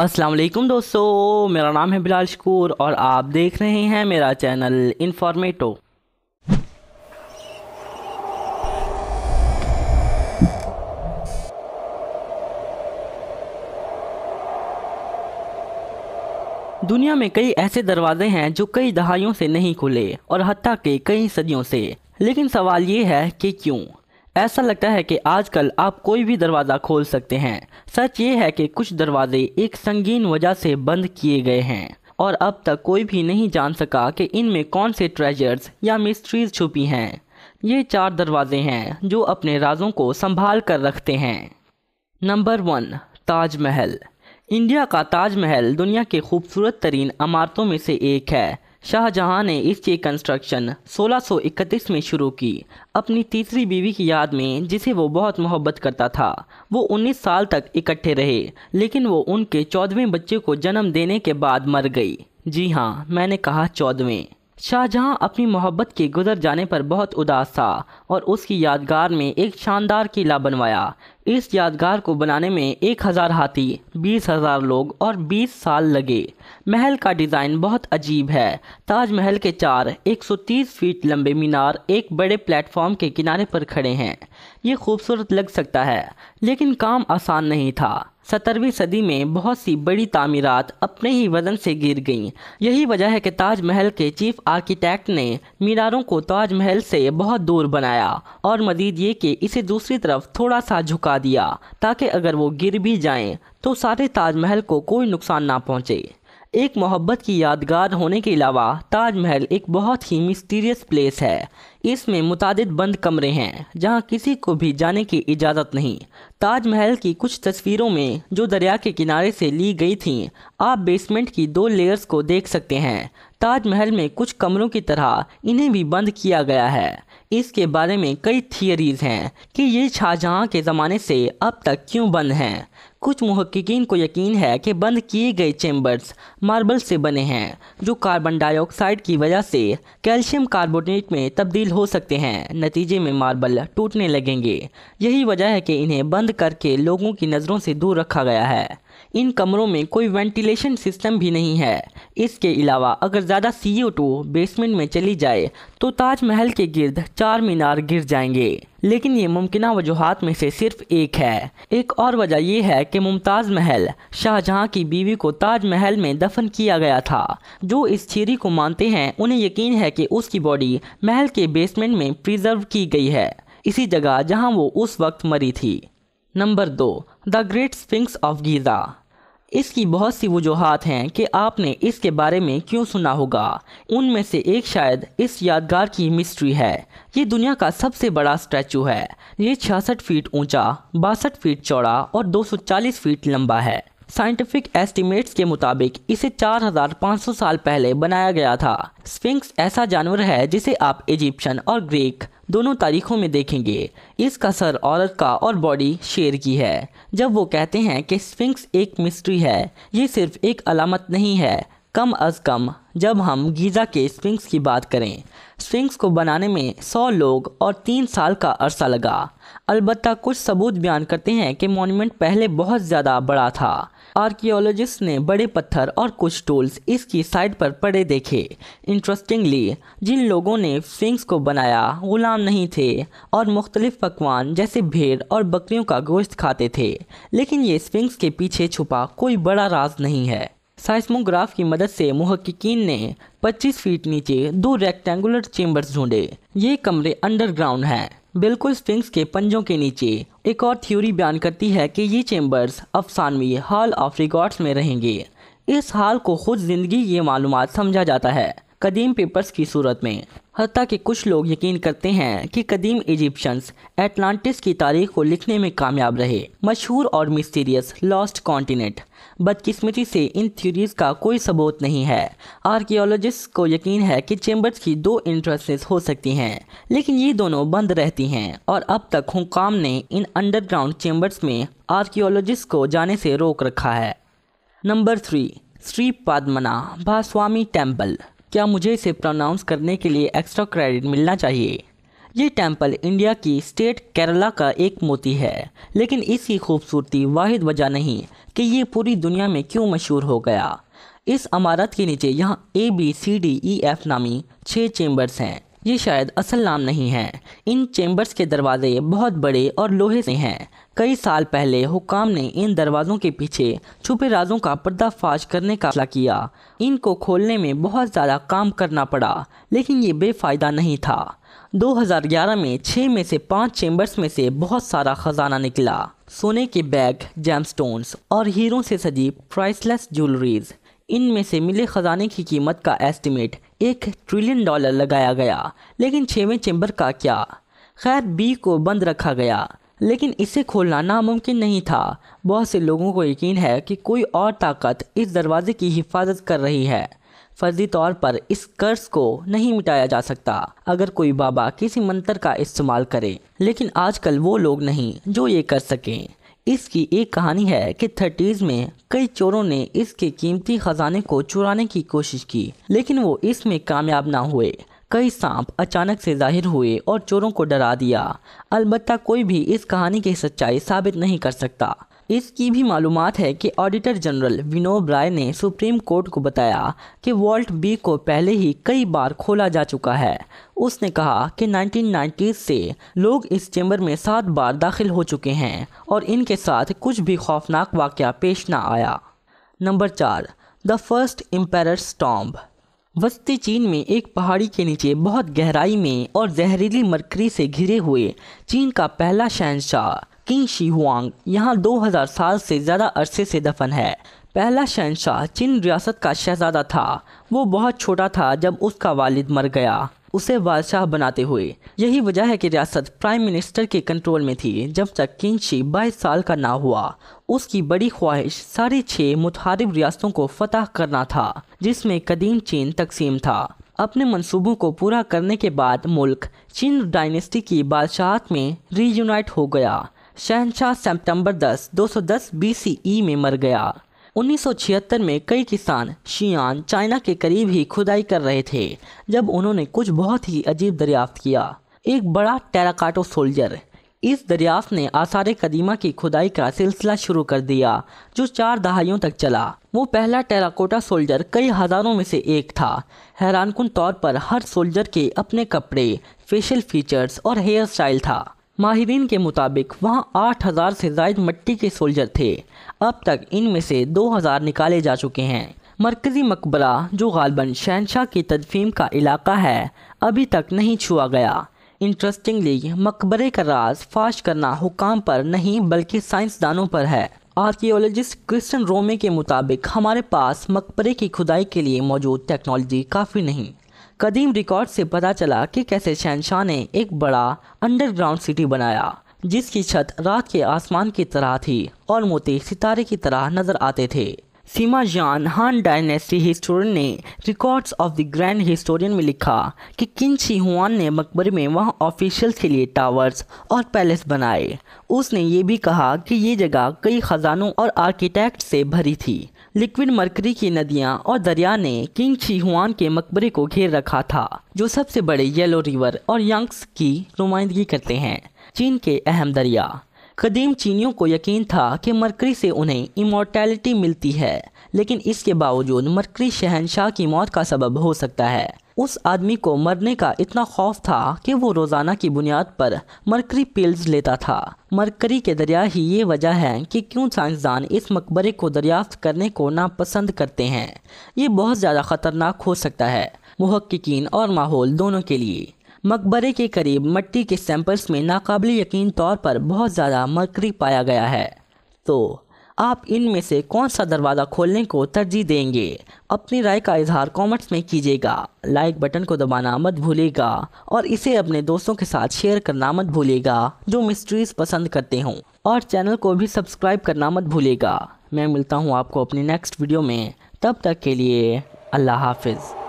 असलम दोस्तों मेरा नाम है बिलाल शकूर और आप देख रहे हैं मेरा चैनल इन्फॉर्मेटो दुनिया में कई ऐसे दरवाजे हैं जो कई दहाइयों से नहीं खुले और हती के कई सदियों से लेकिन सवाल ये है कि क्यों ऐसा लगता है कि आजकल आप कोई भी दरवाज़ा खोल सकते हैं सच ये है कि कुछ दरवाजे एक संगीन वजह से बंद किए गए हैं और अब तक कोई भी नहीं जान सका कि इनमें कौन से ट्रेजर्स या मिस्ट्रीज छुपी हैं ये चार दरवाजे हैं जो अपने राजों को संभाल कर रखते हैं नंबर वन ताजमहल इंडिया का ताजमहल दुनिया के खूबसूरत तरीन इमारतों में से एक है शाहजहां ने इसकी कंस्ट्रक्शन 1631 में शुरू की अपनी तीसरी बीवी की याद में जिसे वो बहुत मोहब्बत करता था वो 19 साल तक इकट्ठे रहे लेकिन वो उनके चौदहवें बच्चे को जन्म देने के बाद मर गई जी हाँ मैंने कहा चौदहवें शाहजहां अपनी मोहब्बत के गुजर जाने पर बहुत उदास था और उसकी यादगार में एक शानदार किला बनवाया इस यादगार को बनाने में एक हज़ार हाथी बीस हज़ार लोग और बीस साल लगे महल का डिज़ाइन बहुत अजीब है ताजमहल के चार 130 फीट लंबे मीनार एक बड़े प्लेटफॉर्म के किनारे पर खड़े हैं ये खूबसूरत लग सकता है लेकिन काम आसान नहीं था सत्रहवीं सदी में बहुत सी बड़ी तामीरात अपने ही वजन से गिर गईं यही वजह है कि ताजमहल के चीफ आर्किटेक्ट ने मीनारों को ताजमहल से बहुत दूर बनाया और मजीद ये कि इसे दूसरी तरफ थोड़ा सा झुका दिया ताकि अगर वो गिर भी जाएं तो सारे ताजमहल को कोई नुकसान ना पहुँचे एक मोहब्बत की यादगार होने के अलावा ताजमहल एक बहुत ही मिस्टीरियस प्लेस है इसमें मुताद बंद कमरे हैं जहां किसी को भी जाने की इजाज़त नहीं ताजमहल की कुछ तस्वीरों में जो दरिया के किनारे से ली गई थीं आप बेसमेंट की दो लेयर्स को देख सकते हैं ताजमहल में कुछ कमरों की तरह इन्हें भी बंद किया गया है इसके बारे में कई थियरीज़ हैं कि ये शाहजहाँ के ज़माने से अब तक क्यों बंद हैं कुछ महक्कीन को यकीन है कि बंद किए गए चैम्बर्स मार्बल से बने हैं जो कार्बन डाइऑक्साइड की वजह से कैल्शियम कार्बोनेट में तब्दील हो सकते हैं नतीजे में मार्बल टूटने लगेंगे यही वजह है कि इन्हें बंद करके लोगों की नज़रों से दूर रखा गया है इन कमरों में कोई वेंटिलेशन सिस्टम भी नहीं है इसके अलावा अगर ज़्यादा सी बेसमेंट में चली जाए तो ताजमहल के गिर्द चार मीनार गिर जाएंगे लेकिन ये मुमकिन वजूहत में से सिर्फ एक है एक और वजह यह है कि मुमताज़ महल शाहजहां की बीवी को ताज महल में दफन किया गया था जो इस थीरी को मानते हैं उन्हें यकीन है कि उसकी बॉडी महल के बेसमेंट में प्रिजर्व की गई है इसी जगह जहाँ वो उस वक्त मरी थी नंबर दो the great sphinx of Giza इसकी बहुत सी वजूहत हैं कि आपने इसके बारे में क्यों सुना होगा उनमें से एक शायद इस यादगार की मिस्ट्री है ये दुनिया का सबसे बड़ा स्टैचू है ये छियासठ फीट ऊंचा बासठ फीट चौड़ा और 240 फीट लंबा है साइंटिफिक एस्टिमेट्स के मुताबिक इसे 4,500 साल पहले बनाया गया था स्फिंक्स ऐसा जानवर है जिसे आप इजिप्शियन और ग्रीक दोनों तारीखों में देखेंगे इस कसर औरत का और बॉडी शेर की है जब वो कहते हैं कि स्फिंक्स एक मिस्ट्री है ये सिर्फ एक अलामत नहीं है कम अज़ कम जब हम गीज़ा के स्प्रिंग्स की बात करें स्विंग्स को बनाने में 100 लोग और तीन साल का अरसा लगा अलबत् कुछ सबूत बयान करते हैं कि मॉन्यूमेंट पहले बहुत ज़्यादा बड़ा था आर्कियोलॉजिस्ट ने बड़े पत्थर और कुछ टूल्स इसकी साइड पर पड़े देखे इंटरेस्टिंगली जिन लोगों ने स्विंग्स को बनाया गुलाम नहीं थे और मुख्तलिफ पकवान जैसे भेड़ और बकरियों का गोश्त खाते थे लेकिन ये स्विंग्स के पीछे छुपा कोई बड़ा राज नहीं है साइस्मोग्राफ की मदद से मुहक्कीन ने 25 फीट नीचे दो रेक्टेंगुलर चेम्बर्स ढूंढे ये कमरे अंडरग्राउंड हैं बिल्कुल स्पिंग्स के पंजों के नीचे एक और थ्योरी बयान करती है कि ये चेम्बर्स अफसानवी हॉल ऑफ रिकॉर्ड्स में रहेंगे इस हाल को खुद जिंदगी ये मालूम समझा जाता है कदीम पेपर्स की सूरत में हती कि कुछ लोग यकीन करते हैं कि कदीम इजिप्शंस एटलांटिस की तारीख को लिखने में कामयाब रहे मशहूर और मिस्टीरियस लॉस्ट कॉन्टिनेंट बदकिस्मती से इन थ्योरीज का कोई सबूत नहीं है आर्कियोलॉजिस्ट को यकीन है कि चेंबर्स की दो इंट्रेंसेस हो सकती हैं लेकिन ये दोनों बंद रहती हैं और अब तक हुकाम ने इन अंडरग्राउंड चेंबर्स में आर्कियोलॉजिस्ट को जाने से रोक रखा है number three Shri Padmanabhaswamy temple क्या मुझे इसे प्रोनाउंस करने के लिए एक्स्ट्रा क्रेडिट मिलना चाहिए ये टेम्पल इंडिया की स्टेट केरला का एक मोती है लेकिन इसकी खूबसूरती वाहिद वजह नहीं कि ये पूरी दुनिया में क्यों मशहूर हो गया इस अमारत के नीचे यहाँ A B C D E F नामी छः चेम्बर्स हैं ये शायद असल नाम नहीं है इन चेम्बर्स के दरवाजे बहुत बड़े और लोहे से हैं कई साल पहले हुकाम ने इन दरवाज़ों के पीछे छुपे राजों का पर्दाफाश करने का फैसला किया इनको खोलने में बहुत ज़्यादा काम करना पड़ा लेकिन ये बेफ़ायदा नहीं था 2011 में छः में से पाँच चेंबर्स में से बहुत सारा खजाना निकला सोने के बैग जैमस्टोन्स और हीरों से सजी प्राइसलेस ज्वेलरीज में से मिले खजाने की कीमत का एस्टिमेट एक ट्रिलियन डॉलर लगाया गया लेकिन छवें चेंबर का क्या खैर बी को बंद रखा गया लेकिन इसे खोलना नामुमकिन नहीं था बहुत से लोगों को यकीन है कि कोई और ताकत इस दरवाजे की हिफाजत कर रही है फर्जी तौर पर इस कर्ज को नहीं मिटाया जा सकता अगर कोई बाबा किसी मंत्र का इस्तेमाल करे लेकिन आजकल वो लोग नहीं जो ये कर सकें इसकी एक कहानी है कि थर्टीज़ में कई चोरों ने इसके कीमती खजाने को चुराने की कोशिश की लेकिन वो इसमें कामयाब ना हुए कई सांप अचानक से जाहिर हुए और चोरों को डरा दिया अलबत्ता कोई भी इस कहानी की सच्चाई साबित नहीं कर सकता इसकी भी मालूम है कि ऑडिटर जनरल विनोद राय ने सुप्रीम कोर्ट को बताया कि वॉल्ट बी को पहले ही कई बार खोला जा चुका है उसने कहा कि 1990 से लोग इस चैम्बर में सात बार दाखिल हो चुके हैं और इनके साथ कुछ भी खौफनाक वाक़ पेश ना आया नंबर चार द फर्स्ट एम्पायर स्टॉम्ब वस्ती चीन में एक पहाड़ी के नीचे बहुत गहराई में और जहरीली मरकरी से घिरे हुए चीन का पहला शहनशाह किंग शी हुआंग यहाँ 2000 साल से ज़्यादा अरसे से दफन है पहला शहनशाह चीन रियासत का शहजादा था वो बहुत छोटा था जब उसका वालिद मर गया उसे बादशाह बनाते हुए यही वजह है कि रियासत प्राइम मिनिस्टर के कंट्रोल में थी जब तक किंग शी बाईस साल का ना हुआ उसकी बड़ी ख्वाहिश सारी छः मुतहारिब रियासतों को फतह करना था जिसमें कदीम चीन तकसीम था अपने मंसूबों को पूरा करने के बाद मुल्क चीन डायनेस्टी की बादशाहत में रीयूनाइट हो गया शहनशाह सितंबर 10 210 बीसीई में मर गया 1976 में कई किसान शियान चाइना के करीब ही खुदाई कर रहे थे जब उन्होंने कुछ बहुत ही अजीब दरियाफ्त किया एक बड़ा टेराकाटो सोल्जर इस दरियाफ्त ने आसार कदीमा की खुदाई का सिलसिला शुरू कर दिया जो चार दहाइयों तक चला वो पहला टेराकोटा सोल्जर कई हज़ारों में से एक था हैरानकुन तौर पर हर सोल्जर के अपने कपड़े फेशियल फीचर्स और हेयर स्टाइल था माहरीन के मुताबिक वहाँ 8000 से जायद मट्टी के सोल्जर थे अब तक इनमें से 2000 निकाले जा चुके हैं मरकज़ी मकबरा जो गालबन शहनशाह की तदफीम का इलाका है अभी तक नहीं छुआ गया इंटरेस्टिंगली मकबरे का राज फाश करना हुकाम पर नहीं बल्कि साइंसदानों पर है आर्कियोलॉजिस्ट क्रिस्टन रोमे के मुताबिक हमारे पास मकबरे की खुदाई के लिए मौजूद टेक्नोलॉजी काफ़ी नहीं कदीम रिकॉर्ड से पता चला कि कैसे शहनशाह ने एक बड़ा अंडरग्राउंड सिटी बनाया जिसकी छत रात के आसमान की तरह थी और मोती सितारे की तरह नजर आते थे Sima Qian Han dynasty historian ने records of the grand historian में लिखा कि किन शी हुआन ने मकबरे में वहाँ ऑफिशियल्स के लिए टावर्स और पैलेस बनाए उसने ये भी कहा कि ये जगह कई ख़जानों और आर्किटेक्ट से भरी थी लिक्विड मरकरी की नदियाँ और दरिया ने किंग शी हुआन के मकबरे को घेर रखा था जो सबसे बड़े येलो रिवर और यंग्स की नुमाइंदगी करते हैं चीन के अहम दरिया कदीम चीनियों को यकीन था कि मरकरी से उन्हें इमोर्टैलिटी मिलती है लेकिन इसके बावजूद मरकरी शहनशाह की मौत का सबब हो सकता है उस आदमी को मरने का इतना खौफ था कि वो रोज़ाना की बुनियाद पर मरकरी पिल्स लेता था मरकरी के दरिया ही ये वजह है कि क्यों साइंसदान इस मकबरे को दरियाफ्त करने को नापसंद करते हैं ये बहुत ज़्यादा ख़तरनाक हो सकता है महक्कीन और माहौल दोनों के लिए मकबरे के करीब मट्टी के सैंपल्स में नाकबिल यकीन तौर पर बहुत ज़्यादा मरकरी पाया गया है तो आप इनमें से कौन सा दरवाज़ा खोलने को तरजीह देंगे अपनी राय का इजहार कमेंट्स में कीजिएगा लाइक बटन को दबाना मत भूलिएगा और इसे अपने दोस्तों के साथ शेयर करना मत भूलिएगा जो मिस्ट्रीज़ पसंद करते हों और चैनल को भी सब्सक्राइब करना मत भूलिएगा मैं मिलता हूँ आपको अपनी नेक्स्ट वीडियो में तब तक के लिए अल्लाह हाफिज़